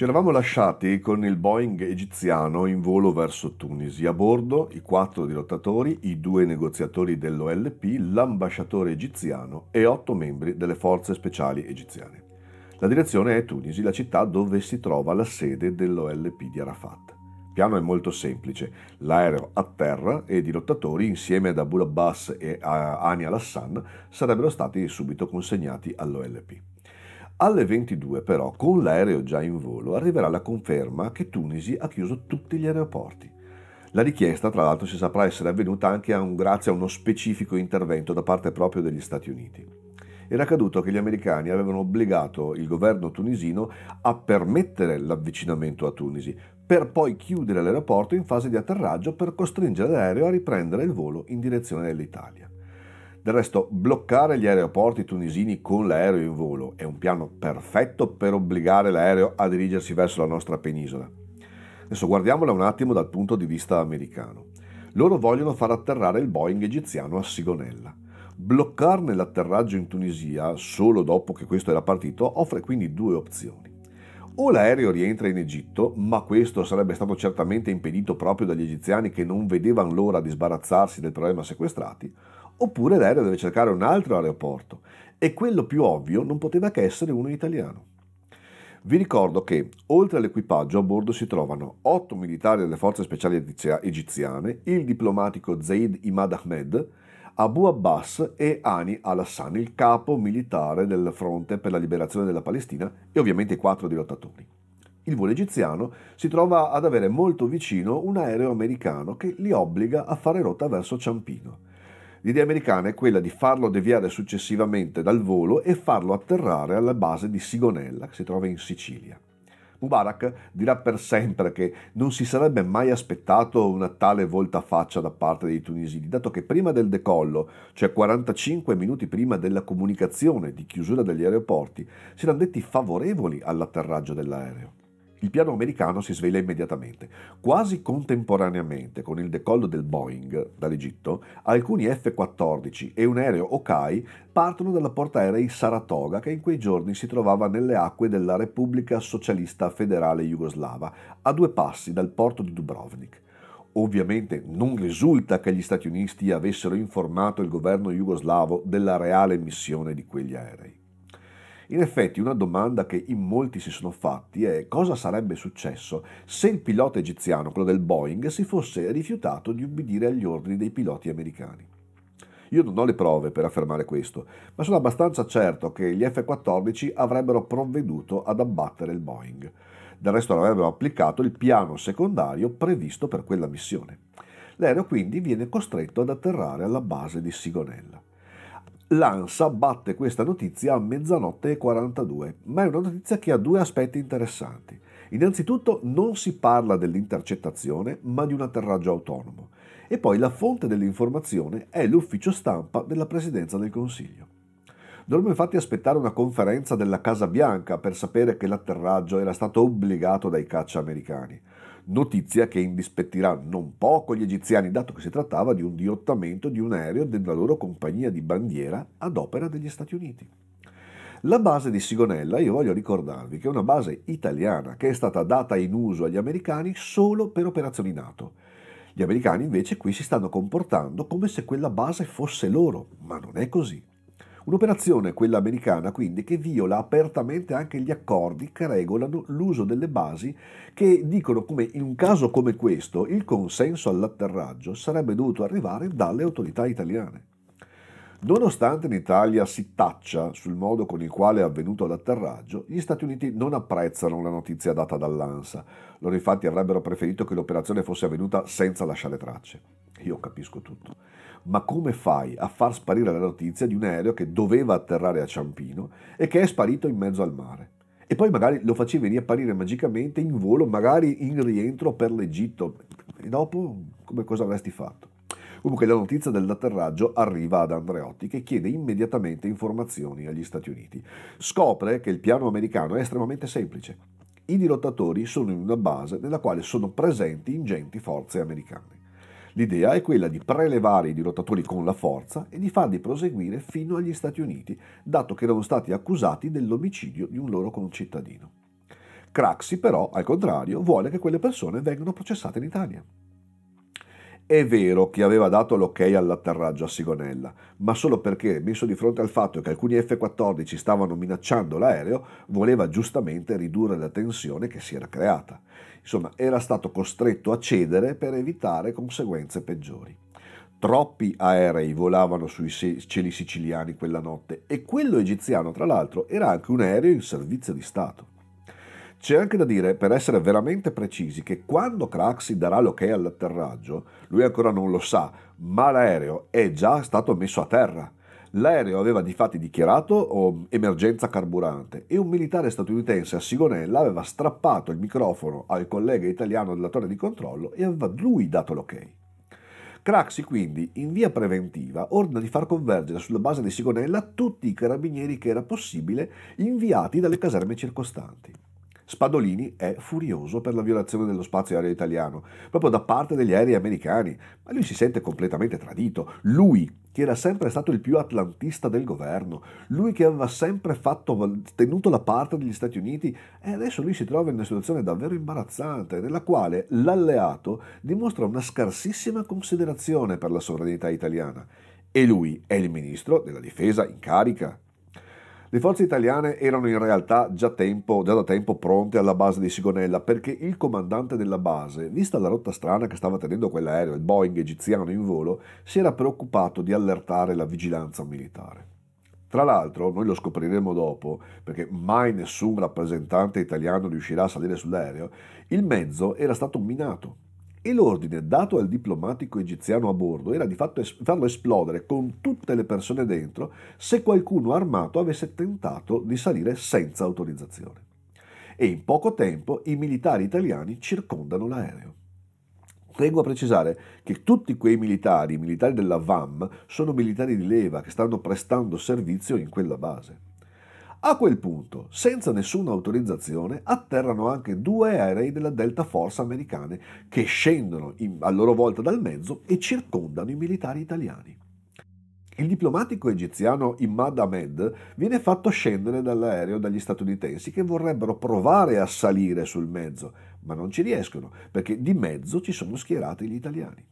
Ci eravamo lasciati con il Boeing egiziano in volo verso Tunisi. A bordo i quattro dirottatori, i due negoziatori dell'OLP, l'ambasciatore egiziano e otto membri delle forze speciali egiziane. La direzione è Tunisi, la città dove si trova la sede dell'OLP di Arafat. Il piano è molto semplice, l'aereo a terra e i dirottatori insieme ad Abu Abbas e a eh, Ani al-Hassan sarebbero stati subito consegnati all'OLP. Alle 22 però, con l'aereo già in volo, arriverà la conferma che Tunisi ha chiuso tutti gli aeroporti. La richiesta, tra l'altro, si saprà essere avvenuta anche a un, grazie a uno specifico intervento da parte proprio degli Stati Uniti. Era accaduto che gli americani avevano obbligato il governo tunisino a permettere l'avvicinamento a Tunisi, per poi chiudere l'aeroporto in fase di atterraggio per costringere l'aereo a riprendere il volo in direzione dell'Italia. Del resto, bloccare gli aeroporti tunisini con l'aereo in volo è un piano perfetto per obbligare l'aereo a dirigersi verso la nostra penisola. Adesso guardiamola un attimo dal punto di vista americano. Loro vogliono far atterrare il Boeing egiziano a Sigonella. Bloccarne l'atterraggio in Tunisia solo dopo che questo era partito offre quindi due opzioni. O l'aereo rientra in Egitto, ma questo sarebbe stato certamente impedito proprio dagli egiziani che non vedevano l'ora di sbarazzarsi del problema sequestrati, Oppure l'aereo deve cercare un altro aeroporto e quello più ovvio non poteva che essere uno italiano. Vi ricordo che, oltre all'equipaggio, a bordo si trovano otto militari delle forze speciali egiziane, il diplomatico Zaid Imad Ahmed, Abu Abbas e Ani al-Hassan, il capo militare del fronte per la liberazione della Palestina e ovviamente i quattro dirottatori. Il volo egiziano si trova ad avere molto vicino un aereo americano che li obbliga a fare rotta verso Ciampino. L'idea americana è quella di farlo deviare successivamente dal volo e farlo atterrare alla base di Sigonella, che si trova in Sicilia. Mubarak dirà per sempre che non si sarebbe mai aspettato una tale voltafaccia da parte dei tunisini, dato che prima del decollo, cioè 45 minuti prima della comunicazione di chiusura degli aeroporti, si erano detti favorevoli all'atterraggio dell'aereo. Il piano americano si svela immediatamente. Quasi contemporaneamente con il decollo del Boeing dall'Egitto, alcuni F-14 e un aereo Okai partono dalla portaerei Saratoga che in quei giorni si trovava nelle acque della Repubblica Socialista Federale Jugoslava, a due passi dal porto di Dubrovnik. Ovviamente non risulta che gli stati Uniti avessero informato il governo jugoslavo della reale missione di quegli aerei. In effetti una domanda che in molti si sono fatti è cosa sarebbe successo se il pilota egiziano, quello del Boeing, si fosse rifiutato di ubbidire agli ordini dei piloti americani. Io non ho le prove per affermare questo, ma sono abbastanza certo che gli F-14 avrebbero provveduto ad abbattere il Boeing. Del resto avrebbero applicato il piano secondario previsto per quella missione. L'aereo quindi viene costretto ad atterrare alla base di Sigonella. L'ANSA batte questa notizia a mezzanotte e 42, ma è una notizia che ha due aspetti interessanti. Innanzitutto non si parla dell'intercettazione, ma di un atterraggio autonomo. E poi la fonte dell'informazione è l'ufficio stampa della Presidenza del Consiglio. Dovremmo infatti aspettare una conferenza della Casa Bianca per sapere che l'atterraggio era stato obbligato dai caccia americani. Notizia che indispettirà non poco gli egiziani, dato che si trattava di un dirottamento di un aereo della loro compagnia di bandiera ad opera degli Stati Uniti. La base di Sigonella, io voglio ricordarvi che è una base italiana che è stata data in uso agli americani solo per operazioni NATO. Gli americani invece qui si stanno comportando come se quella base fosse loro, ma non è così. Un'operazione, quella americana, quindi, che viola apertamente anche gli accordi che regolano l'uso delle basi che dicono come in un caso come questo il consenso all'atterraggio sarebbe dovuto arrivare dalle autorità italiane. Nonostante in Italia si taccia sul modo con il quale è avvenuto l'atterraggio, gli Stati Uniti non apprezzano la notizia data dall'ANSA. Loro infatti avrebbero preferito che l'operazione fosse avvenuta senza lasciare tracce. Io capisco tutto ma come fai a far sparire la notizia di un aereo che doveva atterrare a Ciampino e che è sparito in mezzo al mare? E poi magari lo facevi riapparire magicamente in volo, magari in rientro per l'Egitto. E dopo come cosa avresti fatto? Comunque la notizia dell'atterraggio arriva ad Andreotti che chiede immediatamente informazioni agli Stati Uniti. Scopre che il piano americano è estremamente semplice. I dirottatori sono in una base nella quale sono presenti ingenti forze americane. L'idea è quella di prelevare i dirottatori con la forza e di farli proseguire fino agli Stati Uniti, dato che erano stati accusati dell'omicidio di un loro concittadino. Craxi però, al contrario, vuole che quelle persone vengano processate in Italia. È vero che aveva dato l'ok all'atterraggio a Sigonella, ma solo perché, messo di fronte al fatto che alcuni F-14 stavano minacciando l'aereo, voleva giustamente ridurre la tensione che si era creata. Insomma, era stato costretto a cedere per evitare conseguenze peggiori. Troppi aerei volavano sui cieli siciliani quella notte e quello egiziano, tra l'altro, era anche un aereo in servizio di Stato. C'è anche da dire, per essere veramente precisi, che quando Craxi darà l'ok all'atterraggio, lui ancora non lo sa, ma l'aereo è già stato messo a terra L'aereo aveva difatti dichiarato oh, emergenza carburante e un militare statunitense a Sigonella aveva strappato il microfono al collega italiano della torre di controllo e aveva lui dato l'ok. Craxi quindi, in via preventiva, ordina di far convergere sulla base di Sigonella tutti i carabinieri che era possibile inviati dalle caserme circostanti. Spadolini è furioso per la violazione dello spazio aereo italiano, proprio da parte degli aerei americani, ma lui si sente completamente tradito. Lui, che era sempre stato il più atlantista del governo, lui che aveva sempre fatto, tenuto la parte degli Stati Uniti, e adesso lui si trova in una situazione davvero imbarazzante, nella quale l'alleato dimostra una scarsissima considerazione per la sovranità italiana. E lui è il ministro della difesa in carica. Le forze italiane erano in realtà già, tempo, già da tempo pronte alla base di Sigonella perché il comandante della base, vista la rotta strana che stava tenendo quell'aereo, il Boeing egiziano in volo, si era preoccupato di allertare la vigilanza militare. Tra l'altro, noi lo scopriremo dopo, perché mai nessun rappresentante italiano riuscirà a salire sull'aereo, il mezzo era stato minato e l'ordine dato al diplomatico egiziano a bordo era di es- farlo esplodere con tutte le persone dentro se qualcuno armato avesse tentato di salire senza autorizzazione. E in poco tempo i militari italiani circondano l'aereo. Tengo a precisare che tutti quei militari, i militari della VAM, sono militari di leva che stanno prestando servizio in quella base. A quel punto, senza nessuna autorizzazione, atterrano anche due aerei della Delta Force americane che scendono in, a loro volta dal mezzo e circondano i militari italiani. Il diplomatico egiziano Imad Ahmed viene fatto scendere dall'aereo dagli statunitensi che vorrebbero provare a salire sul mezzo, ma non ci riescono perché di mezzo ci sono schierati gli italiani.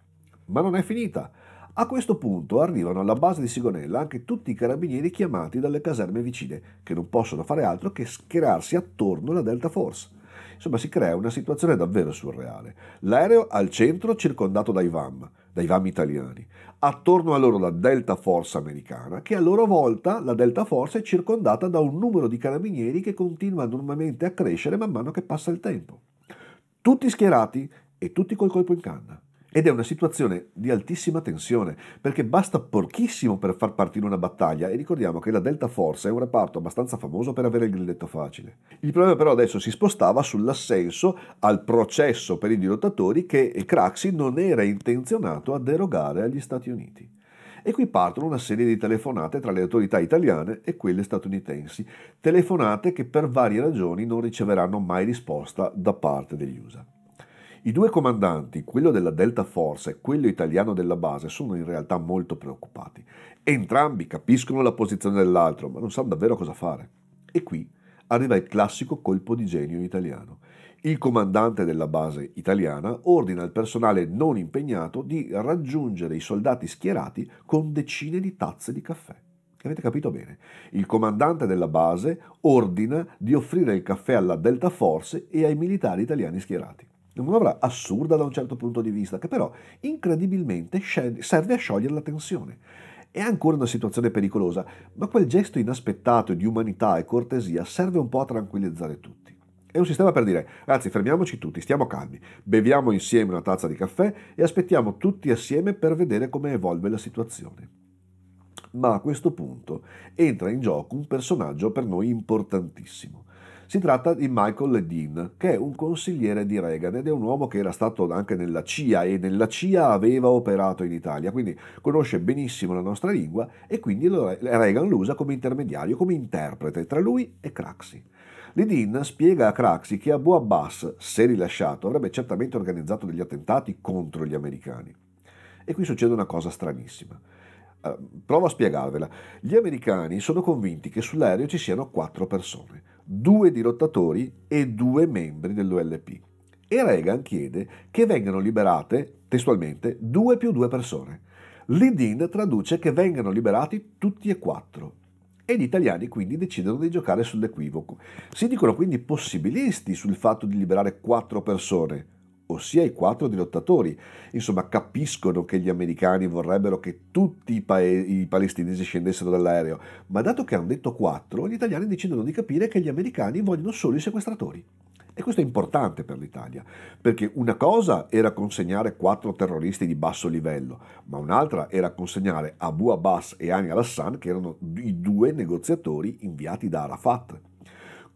Ma non è finita. A questo punto arrivano alla base di Sigonella anche tutti i carabinieri chiamati dalle caserme vicine, che non possono fare altro che schierarsi attorno alla Delta Force. Insomma, si crea una situazione davvero surreale. L'aereo al centro circondato dai VAM, dai VAM italiani. Attorno a loro la Delta Force americana, che a loro volta la Delta Force è circondata da un numero di carabinieri che continua normalmente a crescere man mano che passa il tempo. Tutti schierati e tutti col colpo in canna. Ed è una situazione di altissima tensione, perché basta pochissimo per far partire una battaglia e ricordiamo che la Delta Force è un reparto abbastanza famoso per avere il grilletto facile. Il problema però adesso si spostava sull'assenso al processo per i dirottatori che Craxi non era intenzionato a derogare agli Stati Uniti. E qui partono una serie di telefonate tra le autorità italiane e quelle statunitensi, telefonate che per varie ragioni non riceveranno mai risposta da parte degli USA. I due comandanti, quello della Delta Force e quello italiano della base, sono in realtà molto preoccupati. Entrambi capiscono la posizione dell'altro, ma non sanno davvero cosa fare. E qui arriva il classico colpo di genio italiano. Il comandante della base italiana ordina al personale non impegnato di raggiungere i soldati schierati con decine di tazze di caffè. Avete capito bene? Il comandante della base ordina di offrire il caffè alla Delta Force e ai militari italiani schierati. Una manovra assurda da un certo punto di vista, che però incredibilmente serve a sciogliere la tensione. È ancora una situazione pericolosa, ma quel gesto inaspettato di umanità e cortesia serve un po' a tranquillizzare tutti. È un sistema per dire, ragazzi, fermiamoci tutti, stiamo calmi, beviamo insieme una tazza di caffè e aspettiamo tutti assieme per vedere come evolve la situazione. Ma a questo punto entra in gioco un personaggio per noi importantissimo, si tratta di Michael Ledin, che è un consigliere di Reagan ed è un uomo che era stato anche nella CIA e nella CIA aveva operato in Italia, quindi conosce benissimo la nostra lingua e quindi Reagan lo usa come intermediario, come interprete tra lui e Craxi. Ledin spiega a Craxi che Abu Abbas, se rilasciato, avrebbe certamente organizzato degli attentati contro gli americani. E qui succede una cosa stranissima. Uh, provo a spiegarvela. Gli americani sono convinti che sull'aereo ci siano quattro persone due dirottatori e due membri dell'OLP. E Reagan chiede che vengano liberate, testualmente, due più due persone. L'IDIN traduce che vengano liberati tutti e quattro. E gli italiani quindi decidono di giocare sull'equivoco. Si dicono quindi possibilisti sul fatto di liberare quattro persone, ossia i quattro dilottatori. Insomma, capiscono che gli americani vorrebbero che tutti i, paesi, i palestinesi scendessero dall'aereo, ma dato che hanno detto quattro, gli italiani decidono di capire che gli americani vogliono solo i sequestratori. E questo è importante per l'Italia, perché una cosa era consegnare quattro terroristi di basso livello, ma un'altra era consegnare Abu Abbas e Ani al-Hassan, che erano i due negoziatori inviati da Arafat.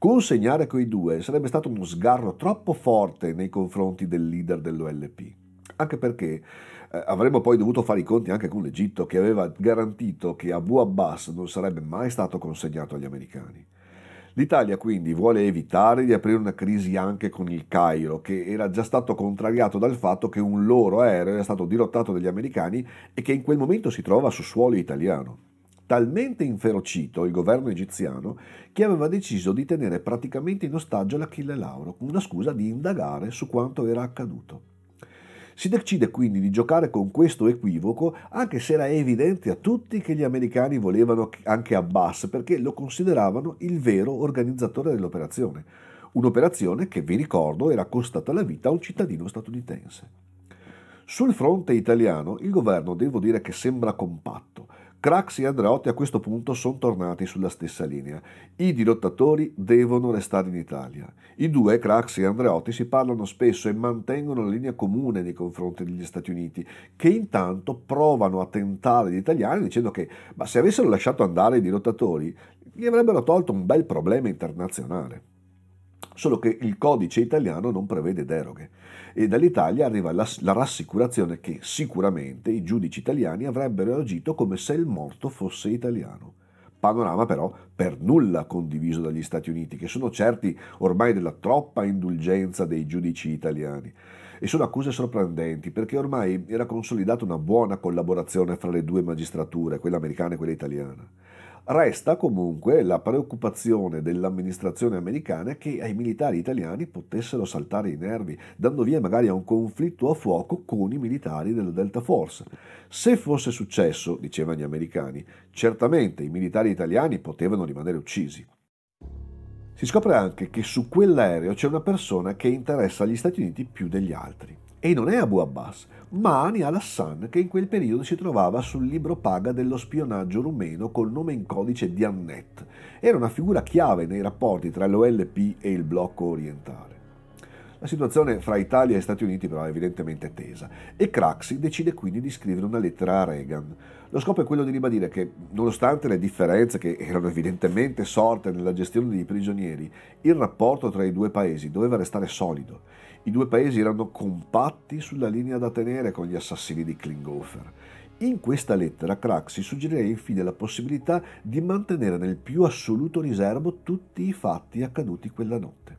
Consegnare quei due sarebbe stato uno sgarro troppo forte nei confronti del leader dell'OLP, anche perché eh, avremmo poi dovuto fare i conti anche con l'Egitto che aveva garantito che Abu Abbas non sarebbe mai stato consegnato agli americani. L'Italia quindi vuole evitare di aprire una crisi anche con il Cairo, che era già stato contrariato dal fatto che un loro aereo era stato dirottato dagli americani e che in quel momento si trova su suolo italiano talmente inferocito il governo egiziano che aveva deciso di tenere praticamente in ostaggio l'Achille Lauro con una scusa di indagare su quanto era accaduto. Si decide quindi di giocare con questo equivoco, anche se era evidente a tutti che gli americani volevano anche Abbas perché lo consideravano il vero organizzatore dell'operazione. Un'operazione che, vi ricordo, era costata la vita a un cittadino statunitense. Sul fronte italiano il governo devo dire che sembra compatto Crax e Andreotti a questo punto sono tornati sulla stessa linea. I dirottatori devono restare in Italia. I due, Crax e Andreotti, si parlano spesso e mantengono la linea comune nei confronti degli Stati Uniti, che intanto provano a tentare gli italiani dicendo che ma se avessero lasciato andare i dirottatori, gli avrebbero tolto un bel problema internazionale solo che il codice italiano non prevede deroghe e dall'Italia arriva la, la rassicurazione che sicuramente i giudici italiani avrebbero agito come se il morto fosse italiano. Panorama però per nulla condiviso dagli Stati Uniti, che sono certi ormai della troppa indulgenza dei giudici italiani. E sono accuse sorprendenti, perché ormai era consolidata una buona collaborazione fra le due magistrature, quella americana e quella italiana. Resta comunque la preoccupazione dell'amministrazione americana che ai militari italiani potessero saltare i nervi, dando via magari a un conflitto a fuoco con i militari della Delta Force. Se fosse successo, dicevano gli americani, certamente i militari italiani potevano rimanere uccisi. Si scopre anche che su quell'aereo c'è una persona che interessa gli Stati Uniti più degli altri e non è Abu Abbas, ma Ani al-Hassan che in quel periodo si trovava sul libro paga dello spionaggio rumeno col nome in codice di Annet. Era una figura chiave nei rapporti tra l'OLP e il blocco orientale. La situazione fra Italia e Stati Uniti però è evidentemente tesa e Craxi decide quindi di scrivere una lettera a Reagan. Lo scopo è quello di ribadire che, nonostante le differenze che erano evidentemente sorte nella gestione dei prigionieri, il rapporto tra i due paesi doveva restare solido i due paesi erano compatti sulla linea da tenere con gli assassini di Klinghoffer. In questa lettera Craxi suggerì infine la possibilità di mantenere nel più assoluto riservo tutti i fatti accaduti quella notte.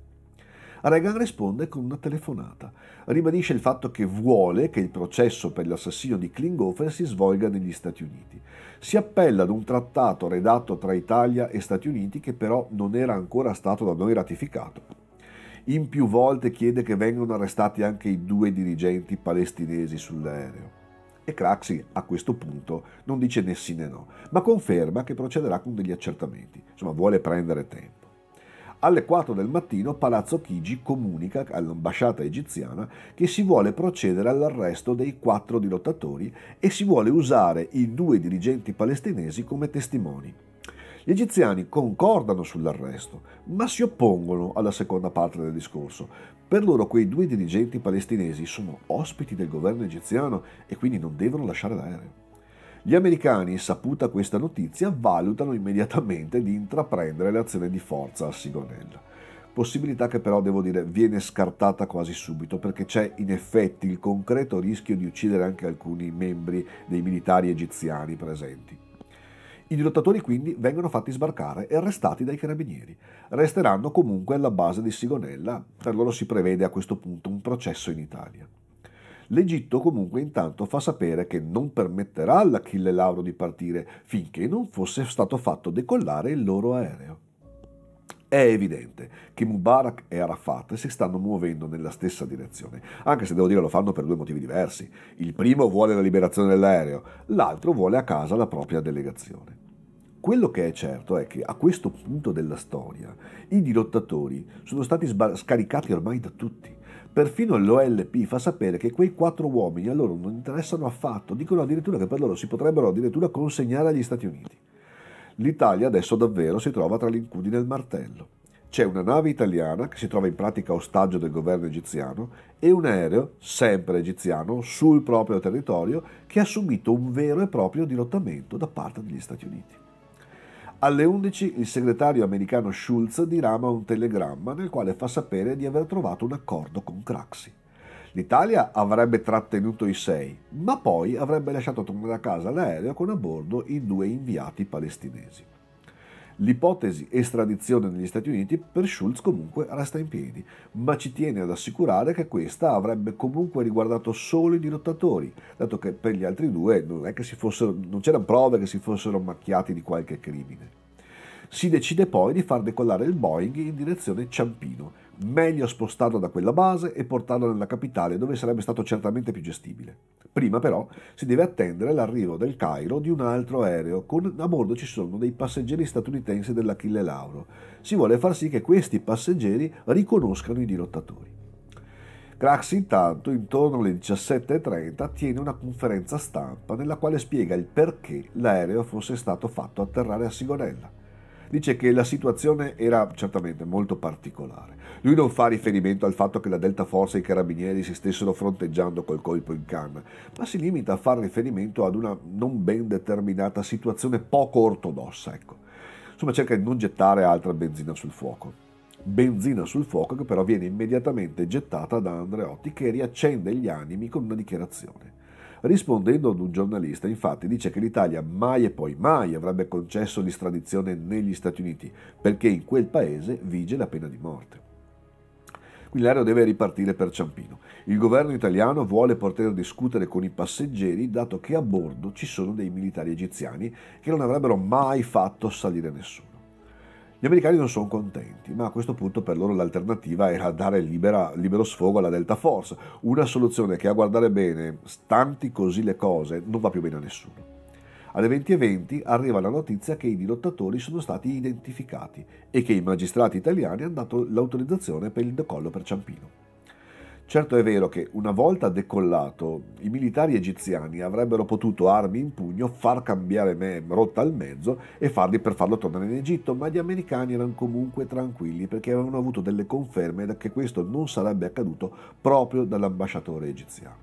Reagan risponde con una telefonata. Ribadisce il fatto che vuole che il processo per l'assassino di Klinghoffer si svolga negli Stati Uniti. Si appella ad un trattato redatto tra Italia e Stati Uniti che però non era ancora stato da noi ratificato. In più volte chiede che vengano arrestati anche i due dirigenti palestinesi sull'aereo. E Craxi a questo punto non dice né sì né no, ma conferma che procederà con degli accertamenti, insomma vuole prendere tempo. Alle 4 del mattino Palazzo Chigi comunica all'ambasciata egiziana che si vuole procedere all'arresto dei quattro dirottatori e si vuole usare i due dirigenti palestinesi come testimoni. Gli egiziani concordano sull'arresto, ma si oppongono alla seconda parte del discorso. Per loro quei due dirigenti palestinesi sono ospiti del governo egiziano e quindi non devono lasciare l'aereo. Gli americani, saputa questa notizia, valutano immediatamente di intraprendere l'azione di forza a Sigonella possibilità che però devo dire viene scartata quasi subito perché c'è in effetti il concreto rischio di uccidere anche alcuni membri dei militari egiziani presenti. I dirottatori quindi vengono fatti sbarcare e arrestati dai carabinieri. Resteranno comunque alla base di Sigonella, per loro si prevede a questo punto un processo in Italia. L'Egitto comunque intanto fa sapere che non permetterà all'Achille Lauro di partire finché non fosse stato fatto decollare il loro aereo. È evidente che Mubarak e Arafat si stanno muovendo nella stessa direzione, anche se devo dire lo fanno per due motivi diversi. Il primo vuole la liberazione dell'aereo, l'altro vuole a casa la propria delegazione. Quello che è certo è che a questo punto della storia i dirottatori sono stati sba- scaricati ormai da tutti. Perfino l'OLP fa sapere che quei quattro uomini a loro non interessano affatto, dicono addirittura che per loro si potrebbero addirittura consegnare agli Stati Uniti l'Italia adesso davvero si trova tra l'incudine e il martello. C'è una nave italiana che si trova in pratica ostaggio del governo egiziano e un aereo, sempre egiziano, sul proprio territorio che ha subito un vero e proprio dirottamento da parte degli Stati Uniti. Alle 11 il segretario americano Schulz dirama un telegramma nel quale fa sapere di aver trovato un accordo con Craxi. L'Italia avrebbe trattenuto i sei, ma poi avrebbe lasciato tornare a casa l'aereo con a bordo i due inviati palestinesi. L'ipotesi estradizione negli Stati Uniti per Schulz comunque resta in piedi, ma ci tiene ad assicurare che questa avrebbe comunque riguardato solo i dirottatori, dato che per gli altri due non, fossero, non c'erano prove che si fossero macchiati di qualche crimine. Si decide poi di far decollare il Boeing in direzione Ciampino meglio spostarlo da quella base e portarlo nella capitale dove sarebbe stato certamente più gestibile. Prima però si deve attendere l'arrivo del Cairo di un altro aereo, con a bordo ci sono dei passeggeri statunitensi dell'Achille Lauro. Si vuole far sì che questi passeggeri riconoscano i dirottatori. Craxi intanto intorno alle 17.30 tiene una conferenza stampa nella quale spiega il perché l'aereo fosse stato fatto atterrare a Sigonella dice che la situazione era certamente molto particolare. Lui non fa riferimento al fatto che la Delta Force e i carabinieri si stessero fronteggiando col colpo in canna, ma si limita a far riferimento ad una non ben determinata situazione poco ortodossa. Ecco. Insomma, cerca di non gettare altra benzina sul fuoco. Benzina sul fuoco che però viene immediatamente gettata da Andreotti che riaccende gli animi con una dichiarazione. Rispondendo ad un giornalista, infatti, dice che l'Italia mai e poi mai avrebbe concesso l'estradizione negli Stati Uniti, perché in quel paese vige la pena di morte. Quindi l'aereo deve ripartire per Ciampino. Il governo italiano vuole poter discutere con i passeggeri, dato che a bordo ci sono dei militari egiziani che non avrebbero mai fatto salire nessuno. Gli americani non sono contenti, ma a questo punto per loro l'alternativa era dare libera, libero sfogo alla Delta Force, una soluzione che a guardare bene, stanti così le cose, non va più bene a nessuno. Alle 20.20 arriva la notizia che i dirottatori sono stati identificati e che i magistrati italiani hanno dato l'autorizzazione per il decollo per Ciampino. Certo è vero che una volta decollato i militari egiziani avrebbero potuto armi in pugno far cambiare rotta al mezzo e farli per farlo tornare in Egitto, ma gli americani erano comunque tranquilli perché avevano avuto delle conferme che questo non sarebbe accaduto proprio dall'ambasciatore egiziano.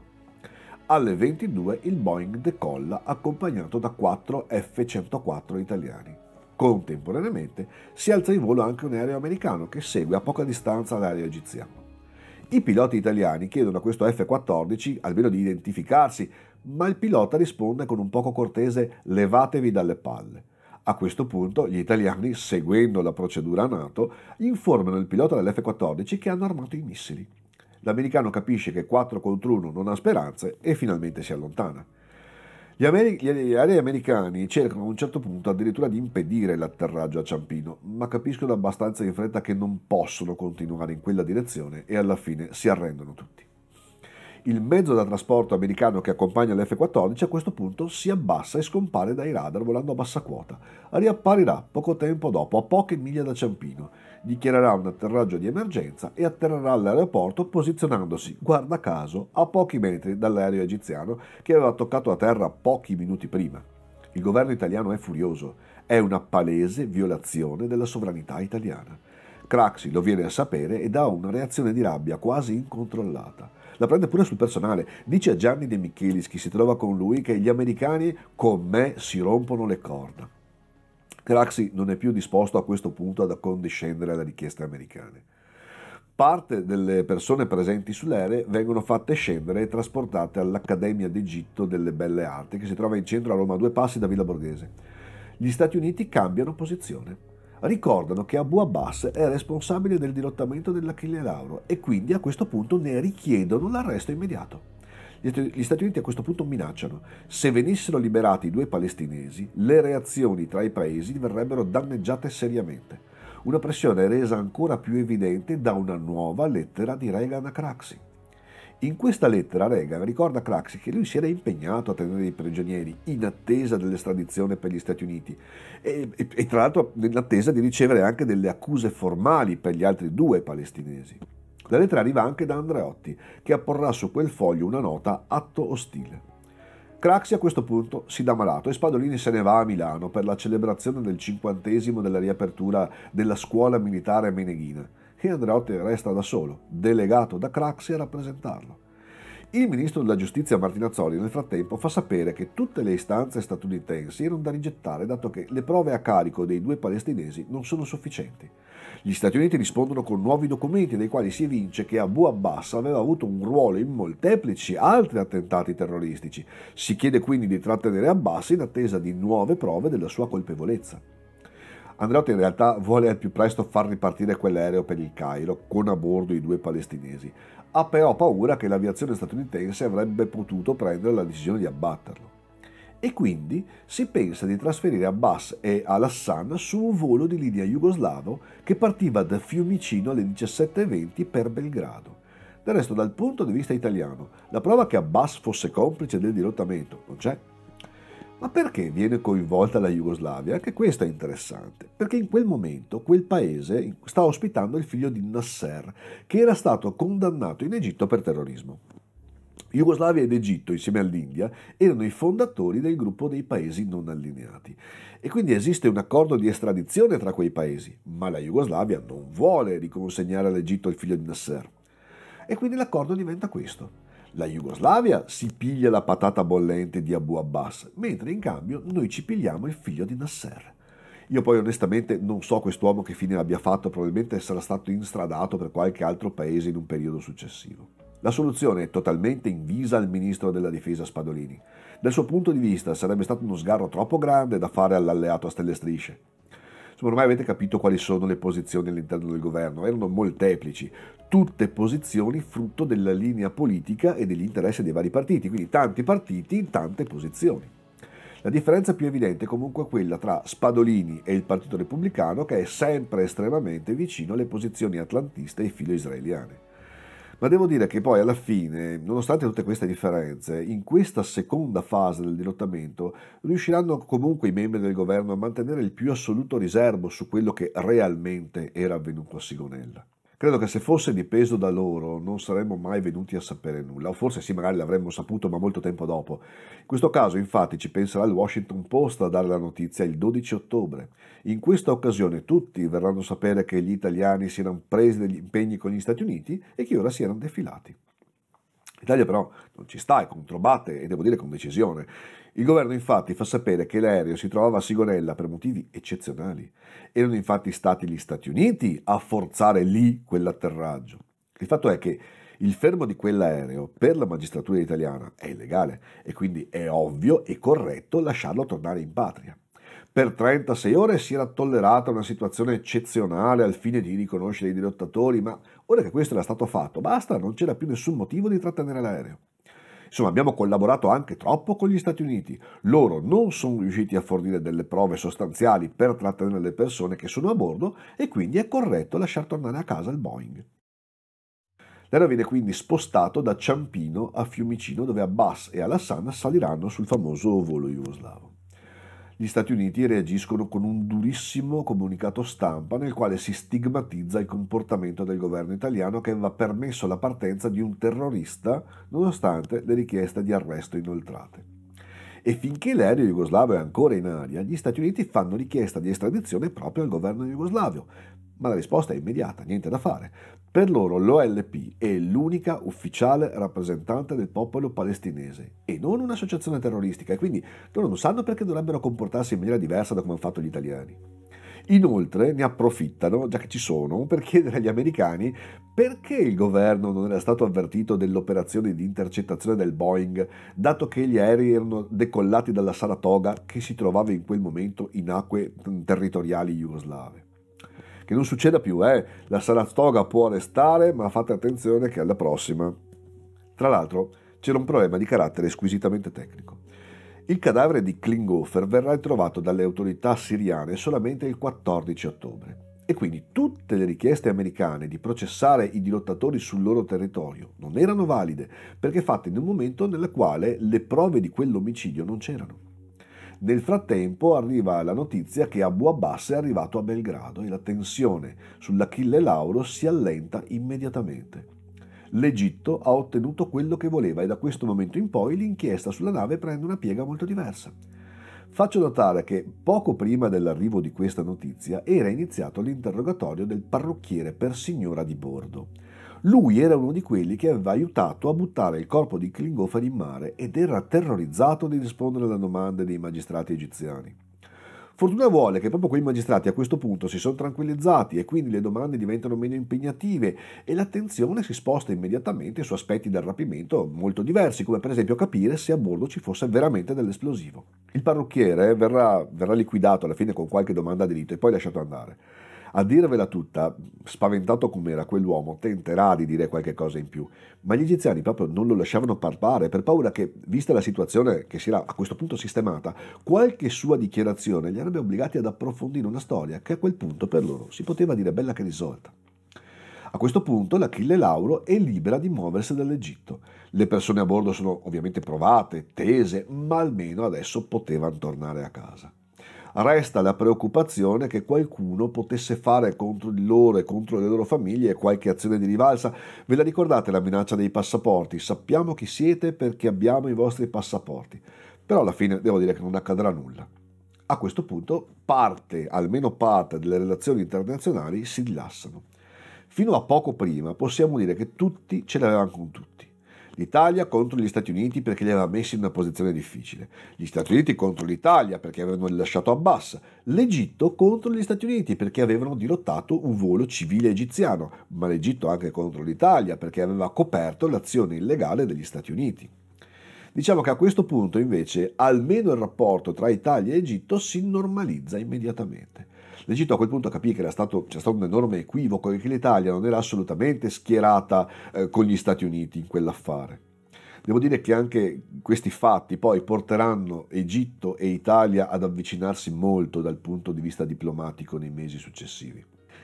Alle 22 il Boeing decolla accompagnato da 4 F-104 italiani. Contemporaneamente si alza in volo anche un aereo americano che segue a poca distanza l'aereo egiziano. I piloti italiani chiedono a questo F-14 almeno di identificarsi, ma il pilota risponde con un poco cortese levatevi dalle palle. A questo punto gli italiani, seguendo la procedura NATO, informano il pilota dell'F-14 che hanno armato i missili. L'americano capisce che 4 contro 1 non ha speranze e finalmente si allontana. Gli, aerei americani cercano a un certo punto addirittura di impedire l'atterraggio a Ciampino, ma capiscono abbastanza in fretta che non possono continuare in quella direzione e alla fine si arrendono tutti. Il mezzo da trasporto americano che accompagna l'F-14 a questo punto si abbassa e scompare dai radar volando a bassa quota. Riapparirà poco tempo dopo, a poche miglia da Ciampino, dichiarerà un atterraggio di emergenza e atterrerà all'aeroporto posizionandosi, guarda caso, a pochi metri dall'aereo egiziano che aveva toccato a terra pochi minuti prima. Il governo italiano è furioso, è una palese violazione della sovranità italiana. Craxi lo viene a sapere e dà una reazione di rabbia quasi incontrollata. La prende pure sul personale, dice a Gianni De Michelis, che si trova con lui, che gli americani con me si rompono le corna. Craxi non è più disposto a questo punto ad accondiscendere alle richieste americane. Parte delle persone presenti sull'aereo vengono fatte scendere e trasportate all'Accademia d'Egitto delle Belle Arti che si trova in centro a Roma a due passi da Villa Borghese. Gli Stati Uniti cambiano posizione. Ricordano che Abu Abbas è responsabile del dirottamento dell'Achille Lauro e quindi a questo punto ne richiedono l'arresto immediato. Gli Stati Uniti a questo punto minacciano. Se venissero liberati i due palestinesi, le reazioni tra i paesi verrebbero danneggiate seriamente. Una pressione resa ancora più evidente da una nuova lettera di Reagan a Craxi. In questa lettera Reagan ricorda Craxi che lui si era impegnato a tenere i prigionieri in attesa dell'estradizione per gli Stati Uniti e, e, e tra l'altro in attesa di ricevere anche delle accuse formali per gli altri due palestinesi. La lettera arriva anche da Andreotti, che apporrà su quel foglio una nota atto ostile. Craxi a questo punto si dà malato e Spadolini se ne va a Milano per la celebrazione del cinquantesimo della riapertura della scuola militare meneghina e Andreotti resta da solo, delegato da Craxi a rappresentarlo. Il ministro della giustizia Martinazzoli nel frattempo fa sapere che tutte le istanze statunitensi erano da rigettare dato che le prove a carico dei due palestinesi non sono sufficienti. Gli Stati Uniti rispondono con nuovi documenti dai quali si evince che Abu Abbas aveva avuto un ruolo in molteplici altri attentati terroristici. Si chiede quindi di trattenere Abbas in attesa di nuove prove della sua colpevolezza. Andreotti in realtà vuole al più presto far ripartire quell'aereo per il Cairo con a bordo i due palestinesi ha però paura che l'aviazione statunitense avrebbe potuto prendere la decisione di abbatterlo. E quindi si pensa di trasferire Abbas e Al-Hassan su un volo di linea jugoslavo che partiva da Fiumicino alle 17.20 per Belgrado. Del resto, dal punto di vista italiano, la prova che Abbas fosse complice del dirottamento non c'è. Ma perché viene coinvolta la Jugoslavia? Anche questo è interessante, perché in quel momento quel paese sta ospitando il figlio di Nasser, che era stato condannato in Egitto per terrorismo. Jugoslavia ed Egitto, insieme all'India, erano i fondatori del gruppo dei paesi non allineati. E quindi esiste un accordo di estradizione tra quei paesi, ma la Jugoslavia non vuole riconsegnare all'Egitto il figlio di Nasser. E quindi l'accordo diventa questo. La Jugoslavia si piglia la patata bollente di Abu Abbas, mentre in cambio noi ci pigliamo il figlio di Nasser. Io poi onestamente non so quest'uomo che fine abbia fatto, probabilmente sarà stato instradato per qualche altro paese in un periodo successivo. La soluzione è totalmente invisa al ministro della difesa Spadolini. Dal suo punto di vista sarebbe stato uno sgarro troppo grande da fare all'alleato a stelle strisce, ormai avete capito quali sono le posizioni all'interno del governo, erano molteplici, tutte posizioni frutto della linea politica e degli interessi dei vari partiti, quindi tanti partiti in tante posizioni. La differenza più evidente è comunque quella tra Spadolini e il Partito Repubblicano che è sempre estremamente vicino alle posizioni atlantiste e filo-israeliane. Ma devo dire che poi alla fine, nonostante tutte queste differenze, in questa seconda fase del dirottamento riusciranno comunque i membri del governo a mantenere il più assoluto riservo su quello che realmente era avvenuto a Sigonella. Credo che se fosse dipeso da loro non saremmo mai venuti a sapere nulla, o forse sì, magari l'avremmo saputo, ma molto tempo dopo. In questo caso, infatti, ci penserà il Washington Post a dare la notizia il 12 ottobre. In questa occasione tutti verranno a sapere che gli italiani si erano presi degli impegni con gli Stati Uniti e che ora si erano defilati. L'Italia però non ci sta e controbatte, e devo dire con decisione. Il governo infatti fa sapere che l'aereo si trovava a Sigonella per motivi eccezionali. Erano infatti stati gli Stati Uniti a forzare lì quell'atterraggio. Il fatto è che il fermo di quell'aereo per la magistratura italiana è illegale e quindi è ovvio e corretto lasciarlo tornare in patria. Per 36 ore si era tollerata una situazione eccezionale al fine di riconoscere i dirottatori, ma ora che questo era stato fatto, basta, non c'era più nessun motivo di trattenere l'aereo. Insomma, abbiamo collaborato anche troppo con gli Stati Uniti. Loro non sono riusciti a fornire delle prove sostanziali per trattenere le persone che sono a bordo e quindi è corretto lasciar tornare a casa il Boeing. L'aereo viene quindi spostato da Ciampino a Fiumicino dove Abbas e Alassana saliranno sul famoso volo jugoslavo gli Stati Uniti reagiscono con un durissimo comunicato stampa nel quale si stigmatizza il comportamento del governo italiano che aveva permesso la partenza di un terrorista nonostante le richieste di arresto inoltrate. E finché l'aereo jugoslavo è ancora in aria, gli Stati Uniti fanno richiesta di estradizione proprio al governo jugoslavo, ma la risposta è immediata, niente da fare. Per loro l'OLP è l'unica ufficiale rappresentante del popolo palestinese e non un'associazione terroristica e quindi loro non sanno perché dovrebbero comportarsi in maniera diversa da come hanno fatto gli italiani. Inoltre ne approfittano, già che ci sono, per chiedere agli americani perché il governo non era stato avvertito dell'operazione di intercettazione del Boeing, dato che gli aerei erano decollati dalla Saratoga che si trovava in quel momento in acque mm, territoriali jugoslave. Che non succeda più, eh. La Saratoga può restare, ma fate attenzione che alla prossima. Tra l'altro, c'era un problema di carattere squisitamente tecnico. Il cadavere di Klinghoffer verrà ritrovato dalle autorità siriane solamente il 14 ottobre e quindi tutte le richieste americane di processare i dirottatori sul loro territorio non erano valide perché fatte in un momento nel quale le prove di quell'omicidio non c'erano. Nel frattempo arriva la notizia che Abu Abbas è arrivato a Belgrado e la tensione sull'Achille Lauro si allenta immediatamente. L'Egitto ha ottenuto quello che voleva e da questo momento in poi l'inchiesta sulla nave prende una piega molto diversa. Faccio notare che poco prima dell'arrivo di questa notizia era iniziato l'interrogatorio del parrucchiere per signora di bordo. Lui era uno di quelli che aveva aiutato a buttare il corpo di Klingofer in mare ed era terrorizzato di rispondere alle domande dei magistrati egiziani. Fortuna vuole che proprio quei magistrati a questo punto si sono tranquillizzati e quindi le domande diventano meno impegnative e l'attenzione si sposta immediatamente su aspetti del rapimento molto diversi, come per esempio capire se a bordo ci fosse veramente dell'esplosivo. Il parrucchiere verrà, verrà liquidato alla fine con qualche domanda a rito e poi lasciato andare. A dirvela tutta, spaventato com'era, quell'uomo tenterà di dire qualche cosa in più, ma gli egiziani proprio non lo lasciavano parlare per paura che, vista la situazione che si era a questo punto sistemata, qualche sua dichiarazione li avrebbe obbligati ad approfondire una storia che a quel punto per loro si poteva dire bella che risolta. A questo punto l'Achille Lauro è libera di muoversi dall'Egitto. Le persone a bordo sono ovviamente provate, tese, ma almeno adesso potevano tornare a casa resta la preoccupazione che qualcuno potesse fare contro di loro e contro le loro famiglie qualche azione di rivalsa. Ve la ricordate la minaccia dei passaporti? Sappiamo chi siete perché abbiamo i vostri passaporti. Però alla fine devo dire che non accadrà nulla. A questo punto parte, almeno parte delle relazioni internazionali si rilassano. Fino a poco prima possiamo dire che tutti ce l'avevano con tutti l'Italia contro gli Stati Uniti perché li aveva messi in una posizione difficile, gli Stati Uniti contro l'Italia perché avevano rilasciato Abbas, l'Egitto contro gli Stati Uniti perché avevano dirottato un volo civile egiziano, ma l'Egitto anche contro l'Italia perché aveva coperto l'azione illegale degli Stati Uniti. Diciamo che a questo punto invece almeno il rapporto tra Italia e Egitto si normalizza immediatamente L'Egitto a quel punto capì che stato, c'era stato un enorme equivoco e che l'Italia non era assolutamente schierata eh, con gli Stati Uniti in quell'affare. Devo dire che anche questi fatti poi porteranno Egitto e Italia ad avvicinarsi molto dal punto di vista diplomatico nei mesi successivi.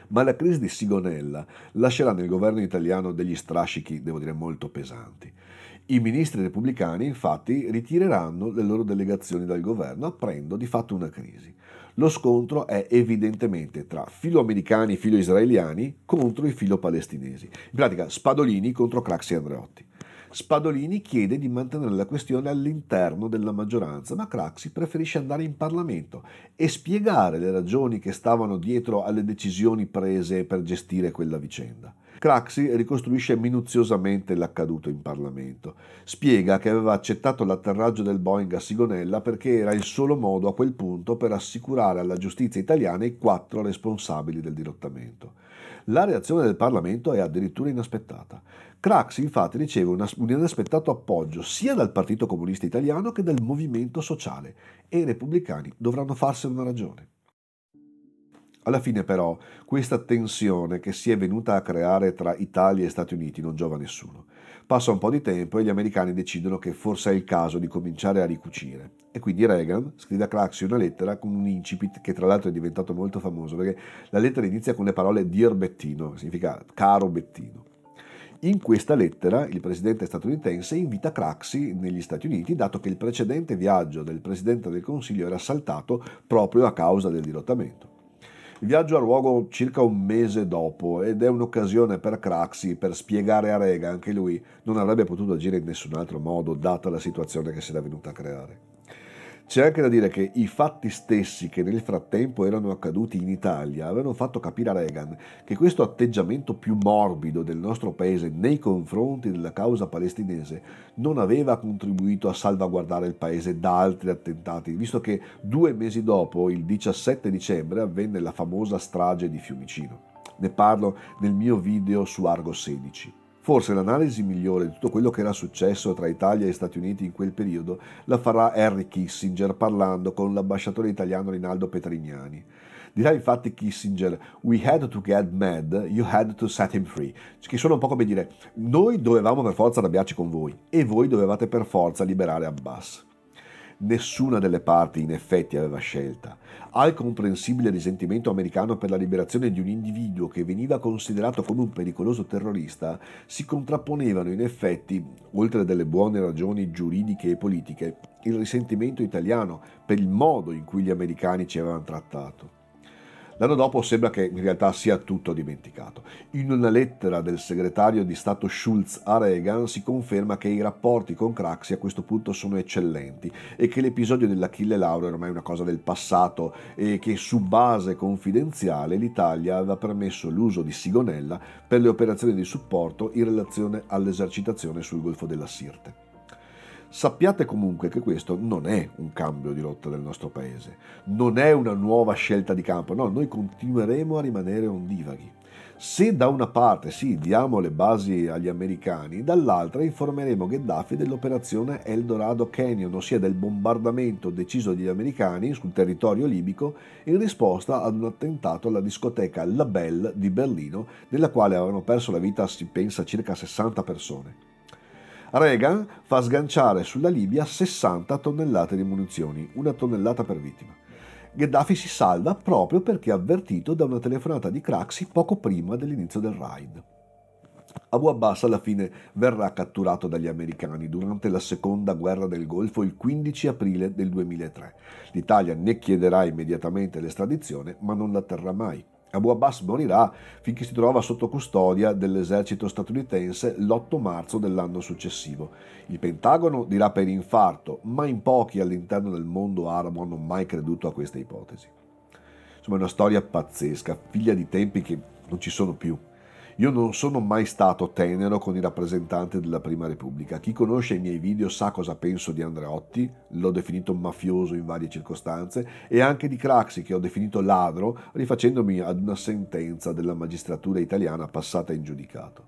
Ma la crisi di Sigonella lascerà nel governo italiano degli strascichi, devo dire, molto pesanti. I ministri repubblicani infatti ritireranno le loro delegazioni dal governo, aprendo di fatto una crisi. Lo scontro è evidentemente tra filoamericani e filoisraeliani contro i filopalestinesi. In pratica Spadolini contro Craxi Andreotti. Spadolini chiede di mantenere la questione all'interno della maggioranza, ma Craxi preferisce andare in Parlamento e spiegare le ragioni che stavano dietro alle decisioni prese per gestire quella vicenda. Craxi ricostruisce minuziosamente l'accaduto in Parlamento. Spiega che aveva accettato l'atterraggio del Boeing a Sigonella perché era il solo modo a quel punto per assicurare alla giustizia italiana i quattro responsabili del dirottamento. La reazione del Parlamento è addirittura inaspettata. Craxi infatti riceve un inaspettato appoggio sia dal Partito Comunista Italiano che dal Movimento Sociale e i repubblicani dovranno farsene una ragione. Alla fine però questa tensione che si è venuta a creare tra Italia e Stati Uniti non giova a nessuno. Passa un po' di tempo e gli americani decidono che forse è il caso di cominciare a ricucire. E quindi Reagan scrive a Craxi una lettera con un incipit che tra l'altro è diventato molto famoso perché la lettera inizia con le parole Dear Bettino, che significa caro Bettino. In questa lettera il presidente statunitense invita Craxi negli Stati Uniti, dato che il precedente viaggio del presidente del Consiglio era saltato proprio a causa del dirottamento. Il viaggio ha luogo circa un mese dopo ed è un'occasione per Craxi per spiegare a Rega, anche lui non avrebbe potuto agire in nessun altro modo data la situazione che si era venuta a creare. C'è anche da dire che i fatti stessi che nel frattempo erano accaduti in Italia avevano fatto capire a Reagan che questo atteggiamento più morbido del nostro paese nei confronti della causa palestinese non aveva contribuito a salvaguardare il paese da altri attentati, visto che due mesi dopo, il 17 dicembre, avvenne la famosa strage di Fiumicino. Ne parlo nel mio video su Argo 16. Forse l'analisi migliore di tutto quello che era successo tra Italia e Stati Uniti in quel periodo la farà Henry Kissinger parlando con l'ambasciatore italiano Rinaldo Petrignani. Dirà infatti Kissinger, we had to get mad, you had to set him free, che suona un po' come dire, noi dovevamo per forza arrabbiarci con voi e voi dovevate per forza liberare Abbas. Nessuna delle parti in effetti aveva scelta. Al comprensibile risentimento americano per la liberazione di un individuo che veniva considerato come un pericoloso terrorista si contrapponevano in effetti, oltre a delle buone ragioni giuridiche e politiche, il risentimento italiano per il modo in cui gli americani ci avevano trattato. L'anno dopo sembra che in realtà sia tutto dimenticato. In una lettera del segretario di Stato Schulz a Reagan si conferma che i rapporti con Craxi a questo punto sono eccellenti e che l'episodio dell'Achille Lauro è ormai una cosa del passato e che su base confidenziale l'Italia aveva permesso l'uso di Sigonella per le operazioni di supporto in relazione all'esercitazione sul Golfo della Sirte. Sappiate comunque che questo non è un cambio di rotta del nostro paese, non è una nuova scelta di campo, no, noi continueremo a rimanere ondivaghi. Se da una parte sì, diamo le basi agli americani, dall'altra informeremo Gheddafi dell'operazione Eldorado Canyon, ossia del bombardamento deciso dagli americani sul territorio libico in risposta ad un attentato alla discoteca La Belle di Berlino, nella quale avevano perso la vita, si pensa, circa 60 persone. Reagan fa sganciare sulla Libia 60 tonnellate di munizioni, una tonnellata per vittima. Gheddafi si salva proprio perché avvertito da una telefonata di Craxi poco prima dell'inizio del raid. Abu Abbas alla fine verrà catturato dagli americani durante la seconda guerra del Golfo il 15 aprile del 2003. L'Italia ne chiederà immediatamente l'estradizione ma non la terrà mai. Abu Abbas morirà finché si trova sotto custodia dell'esercito statunitense l'8 marzo dell'anno successivo. Il Pentagono dirà per infarto, ma in pochi all'interno del mondo arabo hanno mai creduto a questa ipotesi. Insomma, è una storia pazzesca, figlia di tempi che non ci sono più. Io non sono mai stato tenero con i rappresentanti della Prima Repubblica. Chi conosce i miei video sa cosa penso di Andreotti, l'ho definito mafioso in varie circostanze, e anche di Craxi, che ho definito ladro, rifacendomi ad una sentenza della magistratura italiana passata in giudicato.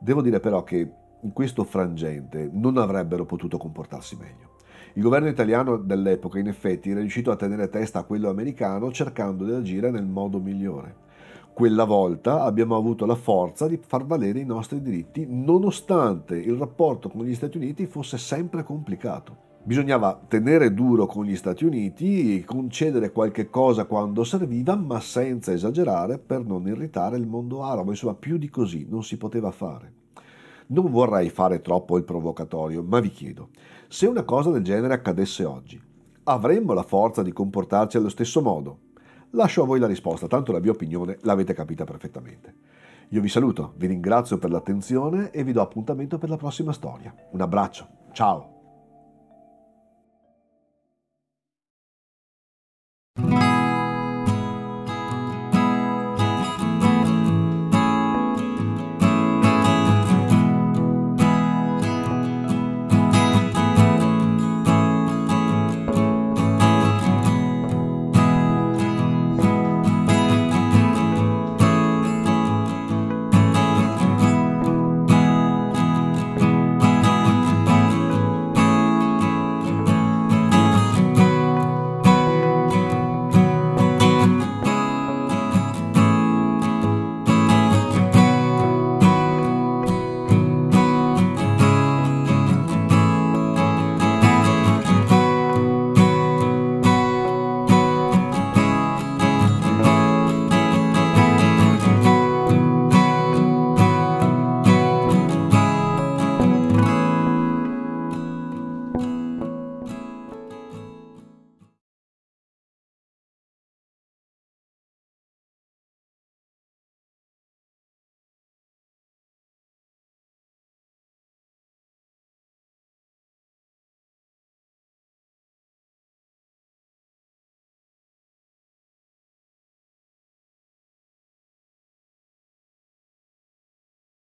Devo dire però che in questo frangente non avrebbero potuto comportarsi meglio. Il governo italiano dell'epoca in effetti era riuscito a tenere testa a quello americano cercando di agire nel modo migliore. Quella volta abbiamo avuto la forza di far valere i nostri diritti nonostante il rapporto con gli Stati Uniti fosse sempre complicato. Bisognava tenere duro con gli Stati Uniti, concedere qualche cosa quando serviva, ma senza esagerare per non irritare il mondo arabo, insomma più di così non si poteva fare. Non vorrei fare troppo il provocatorio, ma vi chiedo, se una cosa del genere accadesse oggi, avremmo la forza di comportarci allo stesso modo? Lascio a voi la risposta, tanto la mia opinione l'avete capita perfettamente. Io vi saluto, vi ringrazio per l'attenzione e vi do appuntamento per la prossima storia. Un abbraccio, ciao!